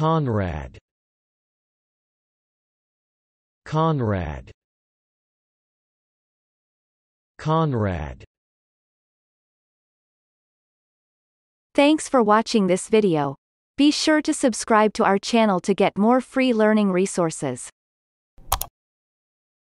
Conrad Conrad Conrad Thanks for watching this video. Be sure to subscribe to our channel to get more free learning resources.